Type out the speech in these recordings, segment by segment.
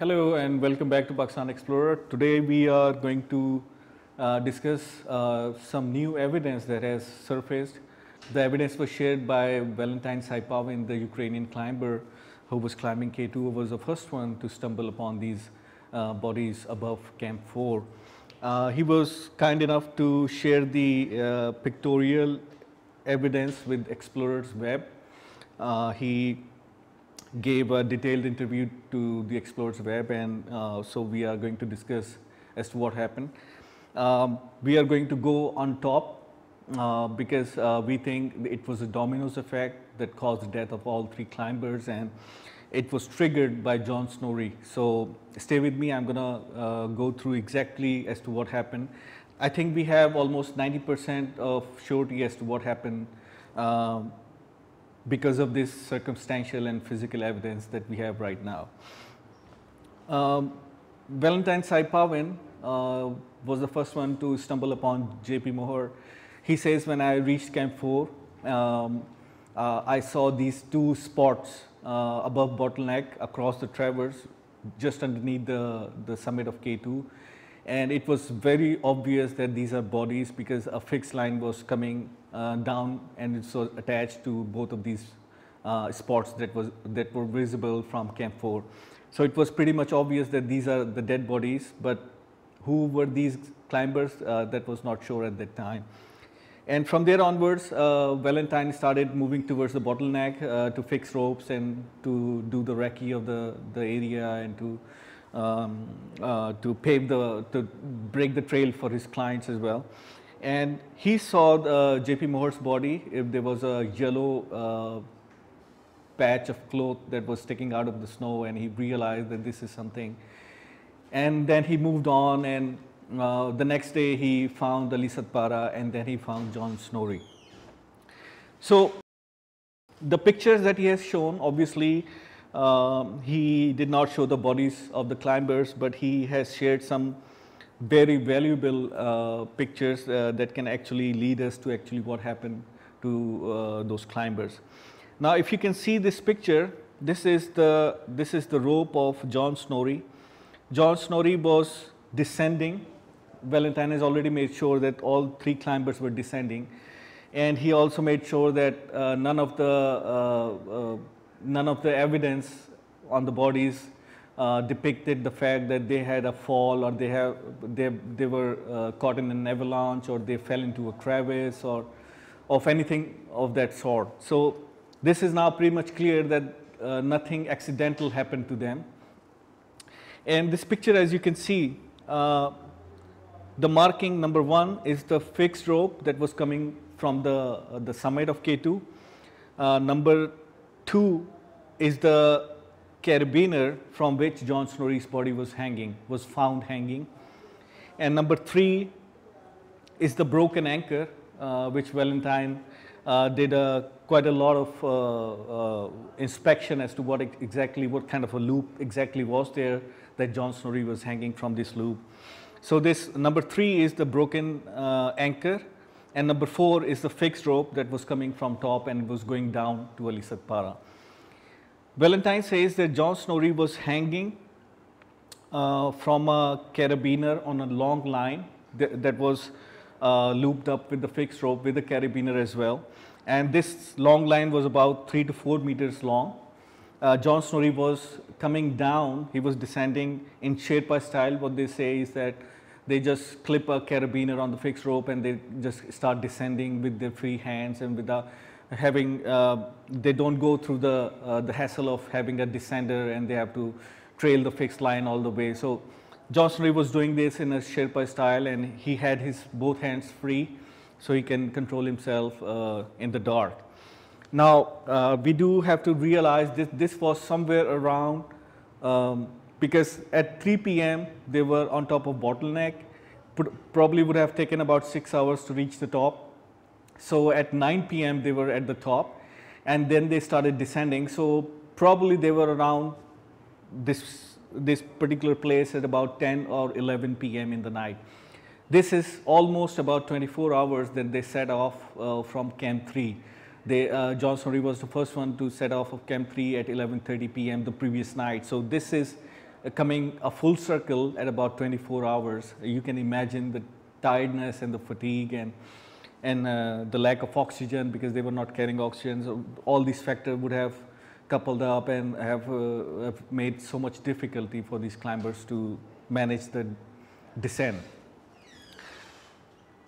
Hello and welcome back to Pakistan Explorer. Today we are going to uh, discuss uh, some new evidence that has surfaced. The evidence was shared by Valentine Saipavin, the Ukrainian climber who was climbing K2, was the first one to stumble upon these uh, bodies above Camp 4. Uh, he was kind enough to share the uh, pictorial evidence with Explorer's Web. Uh, he gave a detailed interview to the Explorers Web, and uh, so we are going to discuss as to what happened. Um, we are going to go on top uh, because uh, we think it was a dominoes effect that caused the death of all three climbers, and it was triggered by John Snorri. So stay with me. I'm gonna uh, go through exactly as to what happened. I think we have almost 90% of surety as to what happened. Um, because of this circumstantial and physical evidence that we have right now. Um, Valentine Saipavan uh, was the first one to stumble upon J.P. Mohor. He says, when I reached Camp 4, um, uh, I saw these two spots uh, above bottleneck across the traverse just underneath the, the summit of K2. And it was very obvious that these are bodies because a fixed line was coming uh, down and it's attached to both of these uh, spots that, was, that were visible from Camp 4. So it was pretty much obvious that these are the dead bodies, but who were these climbers uh, that was not sure at that time. And from there onwards, uh, Valentine started moving towards the bottleneck uh, to fix ropes and to do the recce of the, the area and to um, uh, to pave the to break the trail for his clients as well and he saw the uh, J.P. Mohr's body if there was a yellow uh, patch of cloth that was sticking out of the snow and he realized that this is something. And then he moved on and uh, the next day he found the Satpara and then he found John Snorri. So the pictures that he has shown obviously um, he did not show the bodies of the climbers but he has shared some very valuable uh, pictures uh, that can actually lead us to actually what happened to uh, those climbers. Now, if you can see this picture, this is the this is the rope of John Snorri. John Snorri was descending. Valentine has already made sure that all three climbers were descending, and he also made sure that uh, none of the uh, uh, none of the evidence on the bodies uh, depicted the fact that they had a fall or they have they they were uh, caught in an avalanche or they fell into a crevice or of anything of that sort. So this is now pretty much clear that uh, nothing accidental happened to them. And this picture, as you can see, uh, the marking number one is the fixed rope that was coming from the uh, the summit of K2. Uh, number two is the carabiner from which John Snorri's body was hanging, was found hanging. And number three is the broken anchor, uh, which Valentine uh, did a, quite a lot of uh, uh, inspection as to what exactly, what kind of a loop exactly was there that John Snorri was hanging from this loop. So this number three is the broken uh, anchor, and number four is the fixed rope that was coming from top and was going down to Alisatpara. Valentine says that John Snorri was hanging uh, from a carabiner on a long line that, that was uh, looped up with the fixed rope with the carabiner as well. And this long line was about three to four meters long. Uh, John Snorri was coming down, he was descending in Sherpa style. What they say is that they just clip a carabiner on the fixed rope and they just start descending with their free hands and with having uh, they don't go through the uh, the hassle of having a descender and they have to trail the fixed line all the way. So Johnson was doing this in a Sherpa style and he had his both hands free so he can control himself uh, in the dark. Now uh, we do have to realize this this was somewhere around um, because at 3 p.m. they were on top of bottleneck, probably would have taken about six hours to reach the top so at 9 p.m. they were at the top and then they started descending. So probably they were around this, this particular place at about 10 or 11 p.m. in the night. This is almost about 24 hours that they set off uh, from Camp 3. They, uh, Johnson River was the first one to set off of Camp 3 at 11.30 p.m. the previous night. So this is uh, coming a full circle at about 24 hours. You can imagine the tiredness and the fatigue and and uh, the lack of oxygen because they were not carrying oxygen. So all these factors would have coupled up and have, uh, have made so much difficulty for these climbers to manage the descent.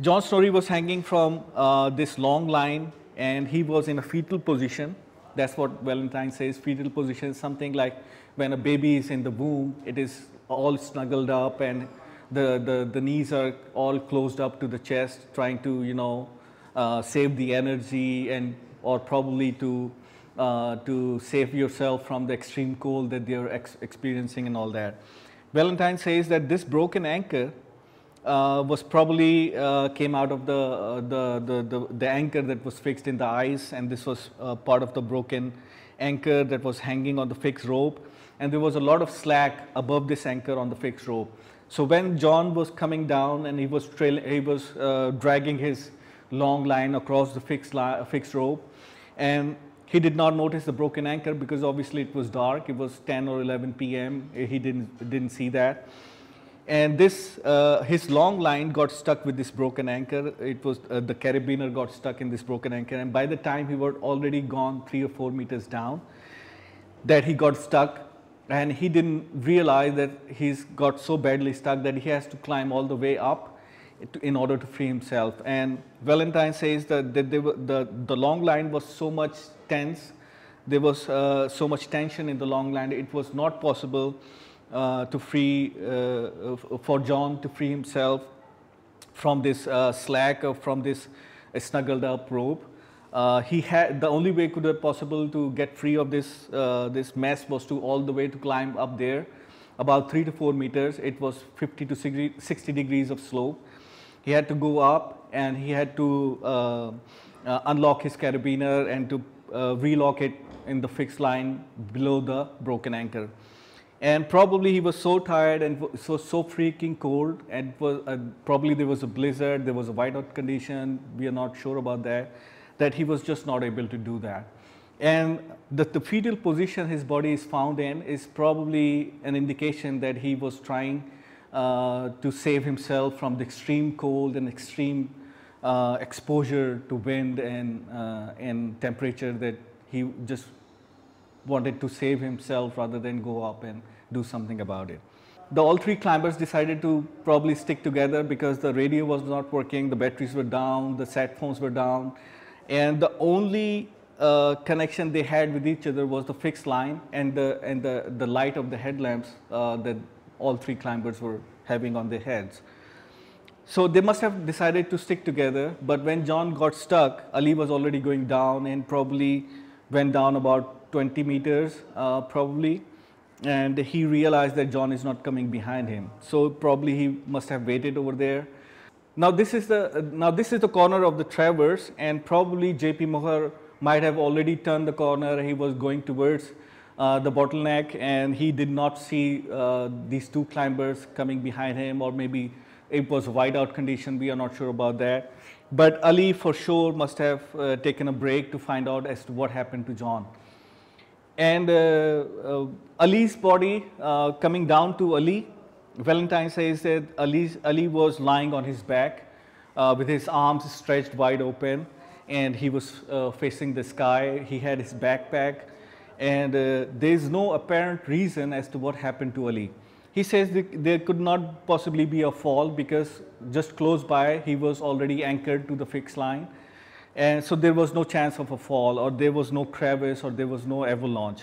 John story was hanging from uh, this long line and he was in a fetal position. That's what Valentine says, fetal position is something like when a baby is in the womb, it is all snuggled up and the, the, the knees are all closed up to the chest, trying to, you know, uh, save the energy and or probably to, uh, to save yourself from the extreme cold that they're ex experiencing and all that. Valentine says that this broken anchor uh, was probably uh, came out of the, uh, the, the, the, the, anchor that was fixed in the ice and this was uh, part of the broken anchor that was hanging on the fixed rope and there was a lot of slack above this anchor on the fixed rope. So when John was coming down and he was, trail, he was uh, dragging his long line across the fixed, uh, fixed rope and he did not notice the broken anchor because obviously it was dark. It was 10 or 11 p.m. Eh, he didn't, didn't see that. And this, uh, his long line got stuck with this broken anchor. It was, uh, the carabiner got stuck in this broken anchor. And by the time he had already gone three or four meters down, that he got stuck and he didn't realize that he's got so badly stuck that he has to climb all the way up in order to free himself. And Valentine says that, were, the, the long line was so much tense, there was uh, so much tension in the long line, it was not possible uh, to free, uh, uh for John to free himself from this uh, slack or uh, from this snuggled up rope. Uh, he had the only way could have possible to get free of this uh, this mess was to all the way to climb up there about 3 to 4 meters it was 50 to 60 degrees of slope he had to go up and he had to uh, uh unlock his carabiner and to uh, relock it in the fixed line below the broken anchor and probably he was so tired and so so freaking cold and was, probably there was a blizzard there was a whiteout condition we are not sure about that that he was just not able to do that. And the, the fetal position his body is found in is probably an indication that he was trying uh, to save himself from the extreme cold and extreme uh, exposure to wind and, uh, and temperature that he just wanted to save himself rather than go up and do something about it. The all three climbers decided to probably stick together because the radio was not working, the batteries were down, the sat phones were down, and the only uh, connection they had with each other was the fixed line and the and the the light of the headlamps uh, that all three climbers were having on their heads. So they must have decided to stick together. But when John got stuck, Ali was already going down and probably went down about 20 meters, uh, probably. And he realized that John is not coming behind him. So probably he must have waited over there now this is the now this is the corner of the traverse, and probably J.P. Moher might have already turned the corner. He was going towards uh, the bottleneck, and he did not see uh, these two climbers coming behind him, or maybe it was wide-out condition. We are not sure about that. But Ali for sure must have uh, taken a break to find out as to what happened to John. And uh, uh, Ali's body coming down to Ali Valentine says that Ali, Ali was lying on his back uh, with his arms stretched wide open and he was uh, facing the sky. He had his backpack and uh, there is no apparent reason as to what happened to Ali. He says there could not possibly be a fall because just close by he was already anchored to the fixed line and so there was no chance of a fall or there was no crevice or there was no avalanche.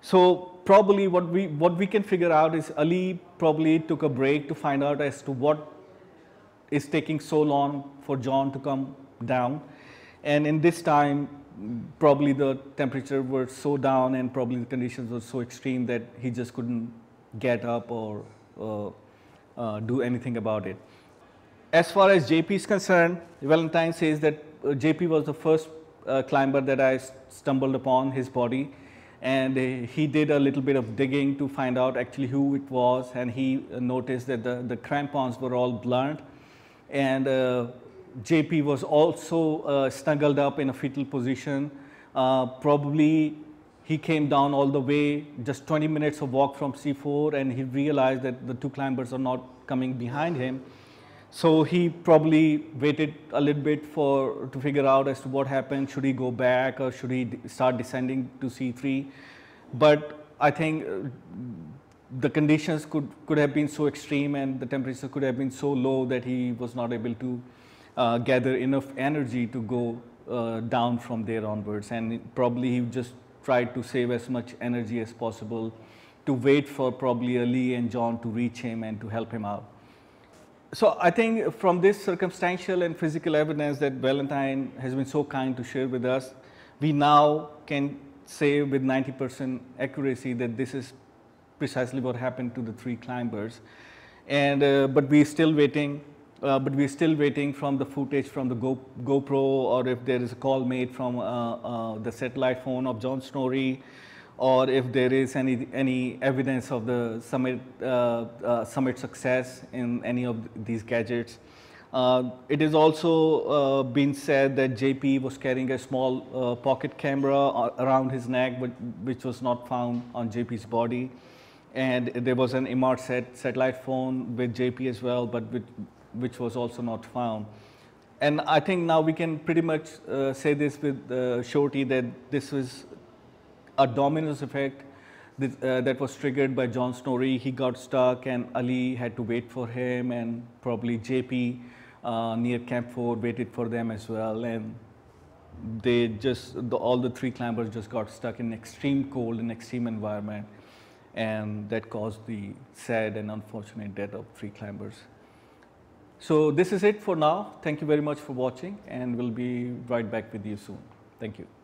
So probably what we what we can figure out is Ali probably took a break to find out as to what is taking so long for John to come down. And in this time, probably the temperature were so down and probably the conditions were so extreme that he just couldn't get up or uh, uh, do anything about it. As far as JP is concerned, Valentine says that uh, JP was the first uh, climber that I stumbled upon his body and uh, he did a little bit of digging to find out actually who it was and he uh, noticed that the, the crampons were all blunt and uh, JP was also uh, snuggled up in a fetal position. Uh, probably he came down all the way just 20 minutes of walk from C4 and he realized that the two climbers are not coming behind him. So he probably waited a little bit for to figure out as to what happened. Should he go back or should he start descending to C3? But I think uh, the conditions could could have been so extreme and the temperature could have been so low that he was not able to uh, gather enough energy to go uh, down from there onwards. And probably he just tried to save as much energy as possible to wait for probably Ali and John to reach him and to help him out. So I think from this circumstantial and physical evidence that Valentine has been so kind to share with us, we now can say with 90% accuracy that this is precisely what happened to the three climbers. And, uh, but we're still waiting, uh, but we're still waiting from the footage from the Go GoPro or if there is a call made from uh, uh the satellite phone of John Snorri or if there is any, any evidence of the summit, uh, uh, summit success in any of these gadgets. Uh, has also uh, been said that JP was carrying a small uh, pocket camera uh, around his neck, but, which was not found on JP's body. And there was an MR satellite phone with JP as well, but with, which was also not found. And I think now we can pretty much say this with surety that this was a dominoes effect this, uh, that was triggered by John Snorri. He got stuck and Ali had to wait for him and probably JP uh, near Camp 4 waited for them as well. And they just, the, all the three climbers just got stuck in extreme cold and extreme environment. And that caused the sad and unfortunate death of three climbers. So this is it for now. Thank you very much for watching and we'll be right back with you soon. Thank you.